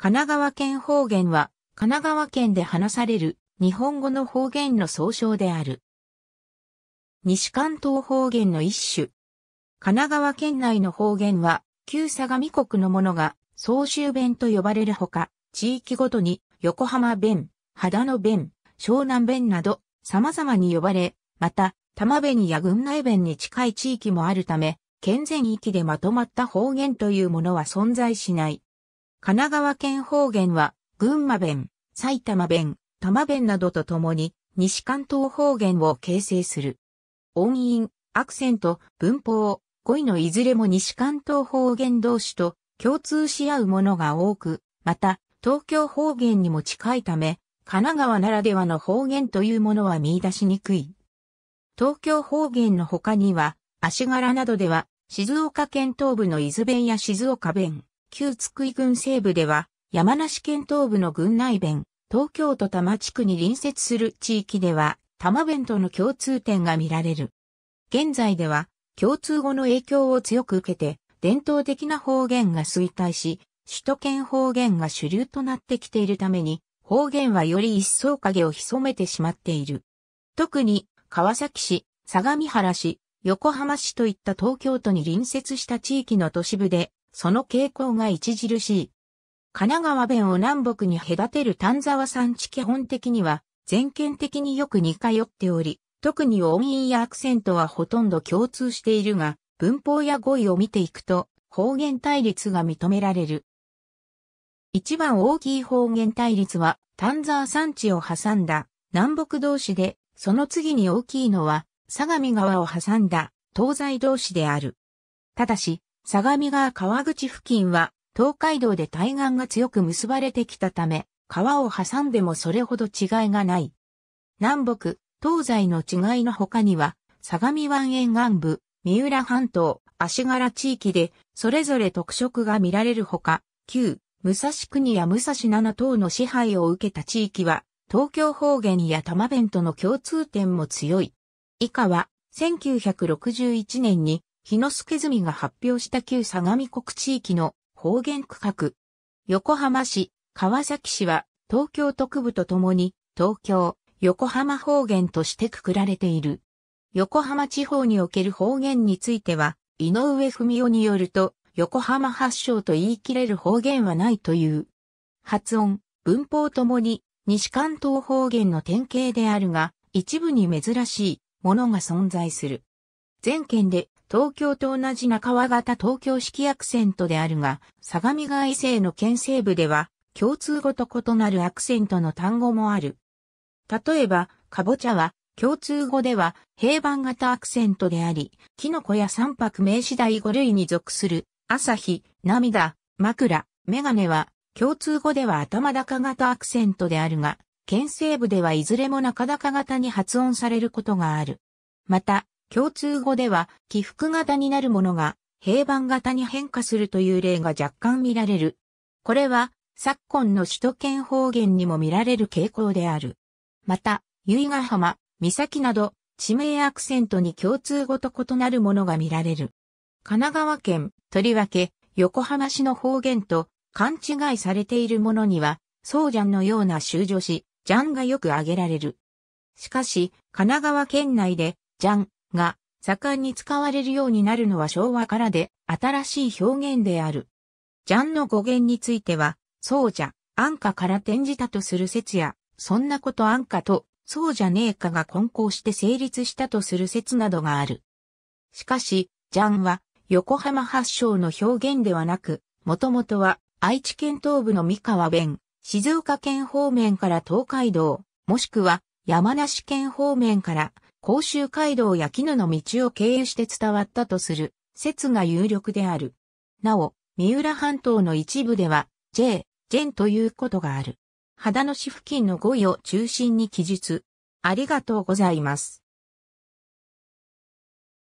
神奈川県方言は、神奈川県で話される日本語の方言の総称である。西関東方言の一種。神奈川県内の方言は、旧相模国のものが、総州弁と呼ばれるほか、地域ごとに、横浜弁、秦野弁、湘南弁など、様々に呼ばれ、また、玉弁や群内弁に近い地域もあるため、県全域でまとまった方言というものは存在しない。神奈川県方言は、群馬弁、埼玉弁、多摩弁などとともに、西関東方言を形成する。音韻、アクセント、文法、語彙のいずれも西関東方言同士と共通し合うものが多く、また、東京方言にも近いため、神奈川ならではの方言というものは見出しにくい。東京方言の他には、足柄などでは、静岡県東部の伊豆弁や静岡弁。旧津久井郡西部では、山梨県東部の郡内弁、東京都多摩地区に隣接する地域では、多摩弁との共通点が見られる。現在では、共通語の影響を強く受けて、伝統的な方言が衰退し、首都圏方言が主流となってきているために、方言はより一層影を潜めてしまっている。特に、川崎市、相模原市、横浜市といった東京都に隣接した地域の都市部で、その傾向が著しい。神奈川弁を南北に隔てる丹沢山地基本的には、全県的によく似通っており、特に音韻やアクセントはほとんど共通しているが、文法や語彙を見ていくと、方言対立が認められる。一番大きい方言対立は、丹沢山地を挟んだ南北同士で、その次に大きいのは、相模川を挟んだ東西同士である。ただし、相模川川口付近は東海道で対岸が強く結ばれてきたため、川を挟んでもそれほど違いがない。南北、東西の違いの他には、相模湾沿岸部、三浦半島、足柄地域で、それぞれ特色が見られるほか、旧、武蔵国や武蔵七島の支配を受けた地域は、東京方言や玉弁との共通点も強い。以下は、1961年に日之助住が発表した旧相模国地域の方言区画。横浜市、川崎市は東京特部とともに東京、横浜方言としてくくられている。横浜地方における方言については、井上文夫によると、横浜発祥と言い切れる方言はないという。発音、文法ともに西関東方言の典型であるが、一部に珍しいものが存在する。全県で東京と同じ中和型東京式アクセントであるが、相模川伊勢の県西部では、共通語と異なるアクセントの単語もある。例えば、かぼちゃは、共通語では平板型アクセントであり、キノコや三白名詞第五類に属する、朝日、涙、枕、メガネは、共通語では頭高型アクセントであるが、県西部ではいずれも中高型に発音されることがある。また、共通語では起伏型になるものが平板型に変化するという例が若干見られる。これは昨今の首都圏方言にも見られる傾向である。また、由比ヶ浜、三崎など地名アクセントに共通語と異なるものが見られる。神奈川県、とりわけ、横浜市の方言と勘違いされているものには、そうじゃんのような修助詞、じゃんがよく挙げられる。しかし、神奈川県内で、じゃん、が盛んに使われるようになるのは昭和からで新しい表現である。ジャンの語源については、そうじゃ、安価から転じたとする説や、そんなこと安価と、そうじゃねえかが混交して成立したとする説などがある。しかし、ジャンは横浜発祥の表現ではなく、もともとは愛知県東部の三河弁、静岡県方面から東海道、もしくは山梨県方面から甲州街道や絹の道を経由して伝わったとする説が有力である。なお、三浦半島の一部では、J、ジェンということがある。秦野市付近の語彙を中心に記述。ありがとうございます。